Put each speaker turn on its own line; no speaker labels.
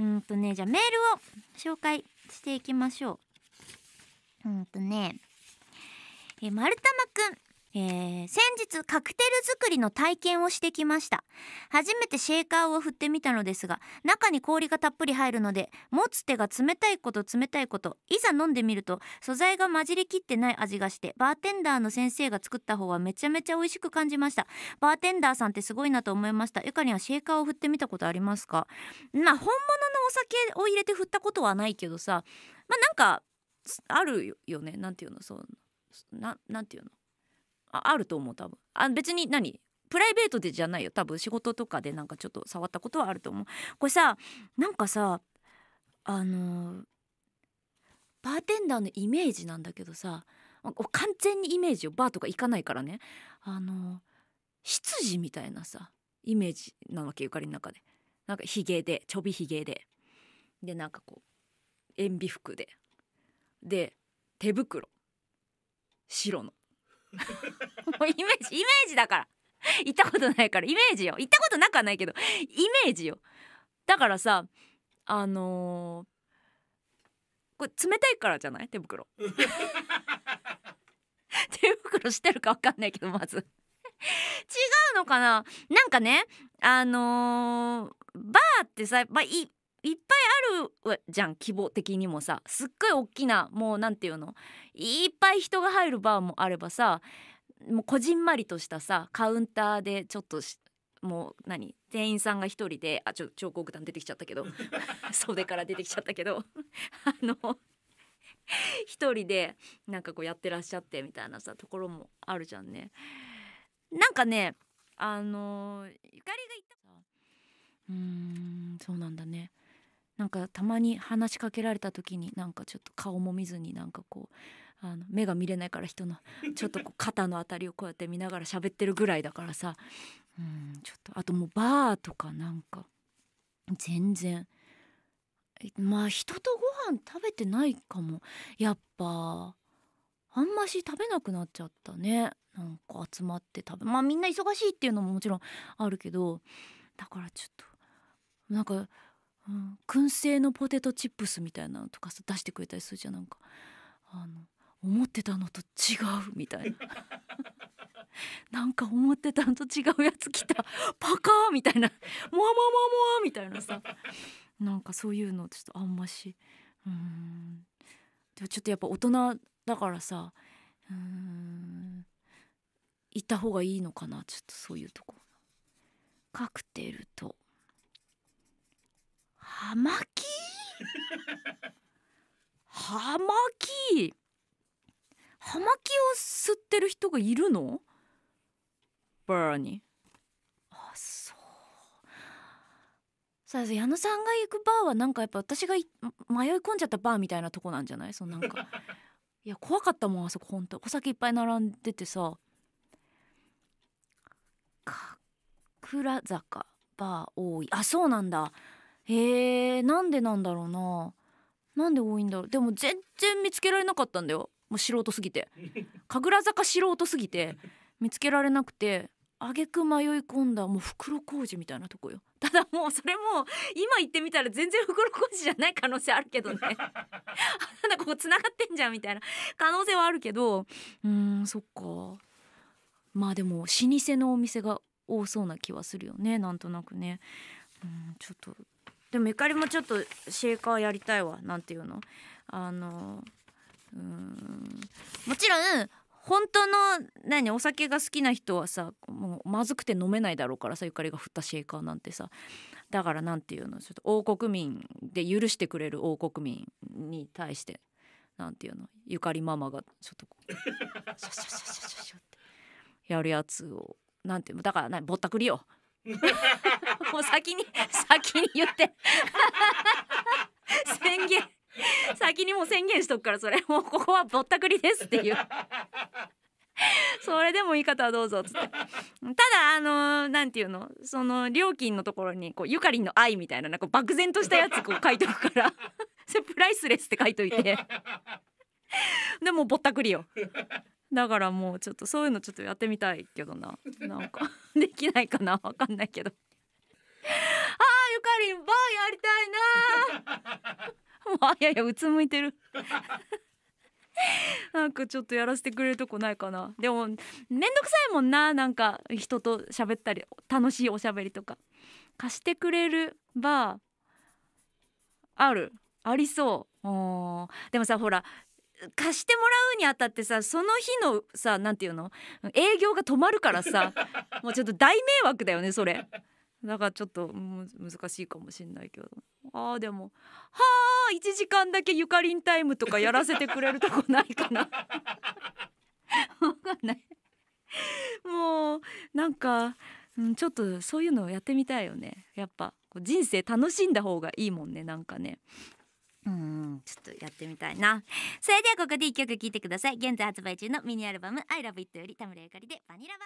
うんとねじゃあメールを紹介していきましょううんとねえ丸玉くんえー、先日カクテル作りの体験をしてきました初めてシェーカーを振ってみたのですが中に氷がたっぷり入るので持つ手が冷たいこと冷たいこといざ飲んでみると素材が混じりきってない味がしてバーテンダーの先生が作った方はめちゃめちゃ美味しく感じましたバーテンダーさんってすごいなと思いましたゆかりはシェーカーを振ってみたことありますかまあ本物のお酒を入れて振ったことはないけどさまあなんかあるよねなんていうのそうななんていうのあると思う多分あ別に何プライベートでじゃないよ多分仕事とかでなんかちょっと触ったことはあると思うこれさなんかさあのバーテンダーのイメージなんだけどさ完全にイメージをバーとか行かないからねあの執事みたいなさイメージなわけゆかりの中でなんかひげでちょびひげででなんかこう塩ビ服でで手袋白の もうイメージイメージだから行ったことないからイメージよ行ったことなくはないけどイメージよだからさあのー、これ冷たいからじゃない手袋 手袋してるか分かんないけどまず違うのかななんかねあのー、バーってさ、まあ、いいっぱいあるじゃん規模的にもさすっごい大きなもう何て言うのいっぱい人が入るバーもあればさもうこじんまりとしたさカウンターでちょっともう何店員さんが一人であちょ彫刻団出てきちゃったけど 袖から出てきちゃったけどあの一人でなんかこうやってらっしゃってみたいなさところもあるじゃんね。なんかねあのゆかりが言ったうんそうなんだねなんかたまに話しかけられた時になんかちょっと顔も見ずになんかこうあの目が見れないから人の ちょっとこう肩の辺りをこうやって見ながら喋ってるぐらいだからさうんちょっとあともうバーとかなんか全然まあ人とご飯食べてないかもやっぱあんまし食べなくなっちゃったねなんか集まって食べまあみんな忙しいっていうのももちろんあるけどだからちょっとなんかうん、燻製のポテトチップスみたいなのとかさ出してくれたりするじゃんなんかあの思ってたのと違うみたいななんか思ってたのと違うやつ来たパカーみたいなモワモワモワモワみたいなさなんかそういうのちょっとあんましうんでもちょっとやっぱ大人だからさうん行った方がいいのかなちょっとそういうとこカクテルとはまきはまきはまきを吸ってる人がいるのバーニーあそうさあ矢野さんが行くバーはなんかやっぱ私が迷い込んじゃったバーみたいなとこなんじゃないそのなんか いや怖かったもんあそこほんとお酒いっぱい並んでてさかくら坂バー多いあそうなんだへえなんでなんだろうななんで多いんだろうでも全然見つけられなかったんだよもう素人すぎて 神楽坂素人すぎて見つけられなくて挙句迷い込んだもう袋小路みたいなとこよただもうそれも今行ってみたら全然袋小路じゃない可能性あるけどねなんだここつながってんじゃんみたいな可能性はあるけどうんそっかまあでも老舗のお店が多そうな気はするよねなんとなくねうんちょっとでもゆかりもちょっとシェイカーやりたいわなんていうのあのうんもちろん本当の何お酒が好きな人はさもうまずくて飲めないだろうからさゆかりが振ったシェイカーなんてさだから何て言うのちょっと王国民で許してくれる王国民に対して何て言うのゆかりママがちょっとこう シャシャシャシャシャシャってやるやつを何て言うのだからぼったくりよ もう先に先に言って 宣言先にもう宣言しとくからそれもうここはぼったくりですっていう それでもいい方はどうぞっつってただあの何て言うのその料金のところにこうゆかりんの愛みたいななんか漠然としたやつこう書いとくからそれプライスレスって書いといてでもぼったくりよだからもうちょっとそういうのちょっとやってみたいけどななんか できないかなわかんないけどあーゆかりんバーやりたいなもうあいやいやうつむいてる なんかちょっとやらせてくれるとこないかなでもめんどくさいもんななんか人と喋ったり楽しいおしゃべりとか貸してくれるバーあるありそうでもさほら貸してもらうにあたってさその日のさ何て言うの営業が止まるからさ もうちょっと大迷惑だよねそれ。だからちょっと難しいかもしんないけどあーでも「はあ1時間だけゆかりんタイム」とかやらせてくれるとこないかな。わかんない。もうなんか、うん、ちょっとそういうのをやってみたいよねやっぱ人生楽しんだ方がいいもんねなんかねうんちょっとやってみたいなそれではここで一曲聴いてください現在発売中のミニアルバム「ILOVEIT」より田村ゆかりで「バニラバ」